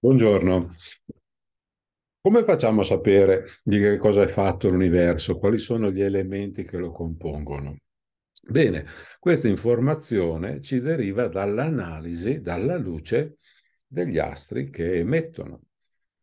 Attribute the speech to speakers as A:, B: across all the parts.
A: Buongiorno. Come facciamo a sapere di che cosa è fatto l'universo? Quali sono gli elementi che lo compongono? Bene, questa informazione ci deriva dall'analisi, dalla luce degli astri che emettono.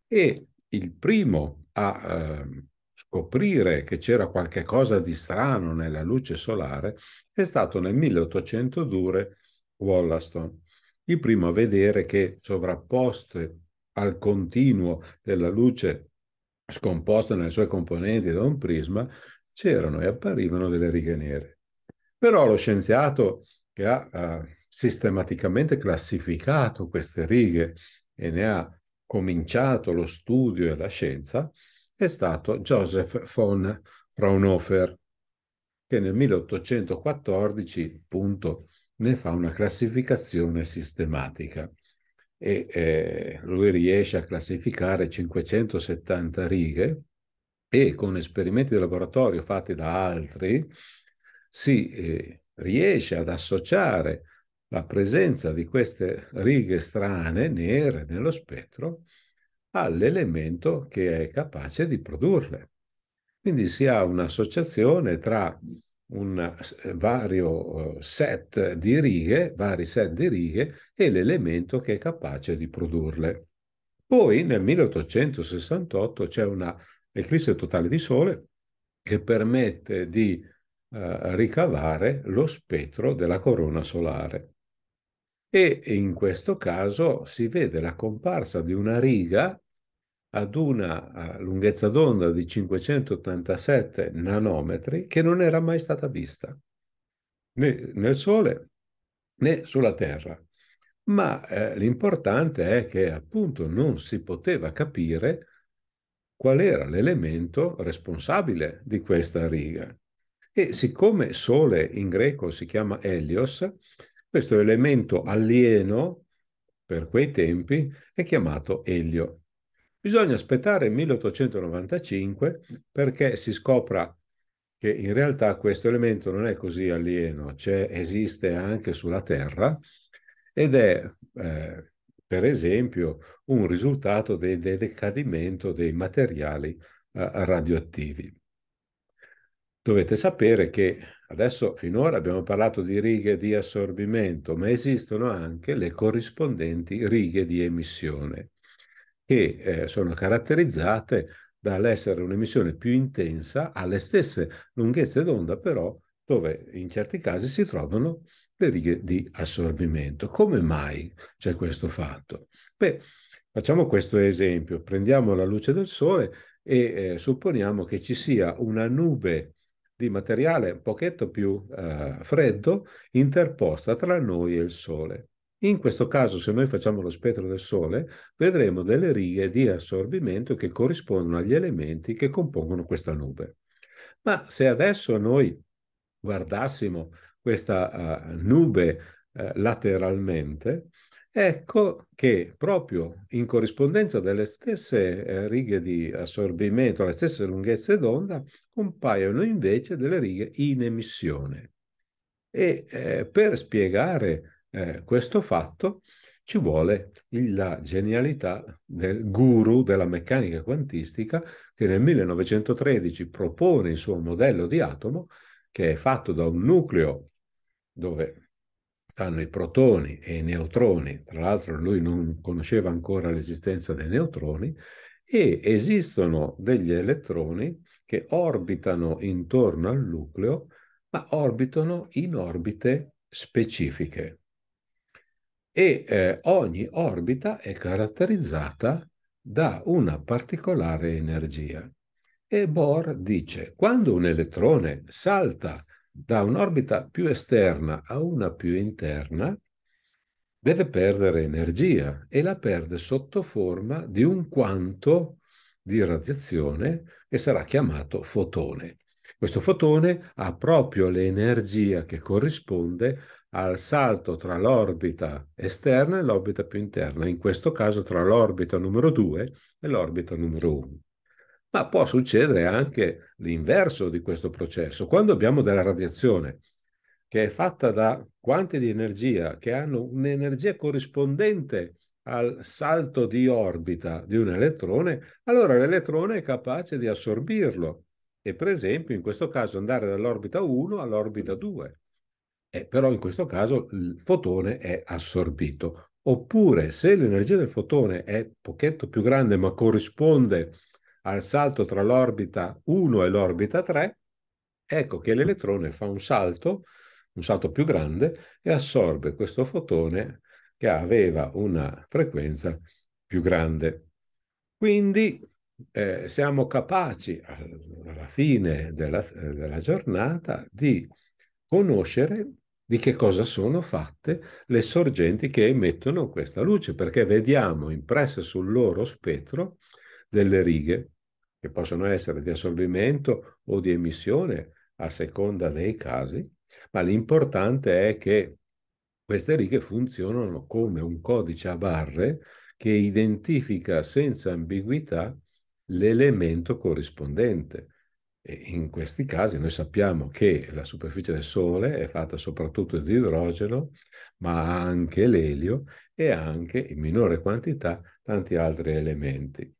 A: E il primo a eh, scoprire che c'era qualche cosa di strano nella luce solare è stato nel 1802 Wollaston, il primo a vedere che sovrapposte al continuo della luce scomposta nelle sue componenti da un prisma, c'erano e apparivano delle righe nere. Però lo scienziato che ha, ha sistematicamente classificato queste righe e ne ha cominciato lo studio e la scienza è stato Joseph von Fraunhofer, che nel 1814 appunto, ne fa una classificazione sistematica e eh, lui riesce a classificare 570 righe e con esperimenti di laboratorio fatti da altri si eh, riesce ad associare la presenza di queste righe strane, nere nello spettro, all'elemento che è capace di produrle. Quindi si ha un'associazione tra un vario eh, set di righe, vari set di righe e l'elemento che è capace di produrle. Poi nel 1868 c'è una eclisse totale di sole che permette di eh, ricavare lo spettro della corona solare. E in questo caso si vede la comparsa di una riga ad una lunghezza d'onda di 587 nanometri che non era mai stata vista né nel Sole né sulla Terra. Ma eh, l'importante è che appunto non si poteva capire qual era l'elemento responsabile di questa riga. E siccome Sole in greco si chiama Helios, questo elemento alieno per quei tempi è chiamato Elio. Bisogna aspettare 1895 perché si scopra che in realtà questo elemento non è così alieno, cioè esiste anche sulla Terra ed è, eh, per esempio, un risultato del de decadimento dei materiali eh, radioattivi. Dovete sapere che adesso finora abbiamo parlato di righe di assorbimento, ma esistono anche le corrispondenti righe di emissione che eh, sono caratterizzate dall'essere un'emissione più intensa alle stesse lunghezze d'onda, però dove in certi casi si trovano le righe di assorbimento. Come mai c'è questo fatto? Beh, facciamo questo esempio. Prendiamo la luce del sole e eh, supponiamo che ci sia una nube di materiale un pochetto più eh, freddo interposta tra noi e il sole. In questo caso, se noi facciamo lo spettro del Sole, vedremo delle righe di assorbimento che corrispondono agli elementi che compongono questa nube. Ma se adesso noi guardassimo questa uh, nube uh, lateralmente, Ecco che proprio in corrispondenza delle stesse eh, righe di assorbimento, alle stesse lunghezze d'onda, compaiono invece delle righe in emissione. E eh, per spiegare eh, questo fatto, ci vuole la genialità del guru della meccanica quantistica che nel 1913 propone il suo modello di atomo che è fatto da un nucleo dove stanno i protoni e i neutroni, tra l'altro lui non conosceva ancora l'esistenza dei neutroni, e esistono degli elettroni che orbitano intorno al nucleo, ma orbitano in orbite specifiche e eh, ogni orbita è caratterizzata da una particolare energia. E Bohr dice, quando un elettrone salta da un'orbita più esterna a una più interna, deve perdere energia e la perde sotto forma di un quanto di radiazione che sarà chiamato fotone. Questo fotone ha proprio l'energia che corrisponde al salto tra l'orbita esterna e l'orbita più interna, in questo caso tra l'orbita numero 2 e l'orbita numero 1. Ma può succedere anche l'inverso di questo processo. Quando abbiamo della radiazione che è fatta da quanti di energia che hanno un'energia corrispondente al salto di orbita di un elettrone, allora l'elettrone è capace di assorbirlo e per esempio in questo caso andare dall'orbita 1 all'orbita 2 eh, però in questo caso il fotone è assorbito. Oppure se l'energia del fotone è pochetto più grande ma corrisponde al salto tra l'orbita 1 e l'orbita 3, ecco che l'elettrone fa un salto, un salto più grande, e assorbe questo fotone che aveva una frequenza più grande. Quindi eh, siamo capaci eh, alla fine della, della giornata di conoscere di che cosa sono fatte le sorgenti che emettono questa luce, perché vediamo impresse sul loro spettro delle righe, che possono essere di assorbimento o di emissione a seconda dei casi, ma l'importante è che queste righe funzionano come un codice a barre che identifica senza ambiguità l'elemento corrispondente in questi casi noi sappiamo che la superficie del Sole è fatta soprattutto di idrogeno, ma anche l'elio e anche in minore quantità tanti altri elementi.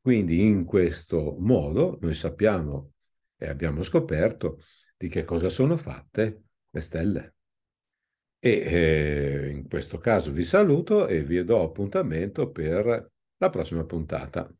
A: Quindi in questo modo noi sappiamo e abbiamo scoperto di che cosa sono fatte le stelle. E eh, in questo caso vi saluto e vi do appuntamento per la prossima puntata.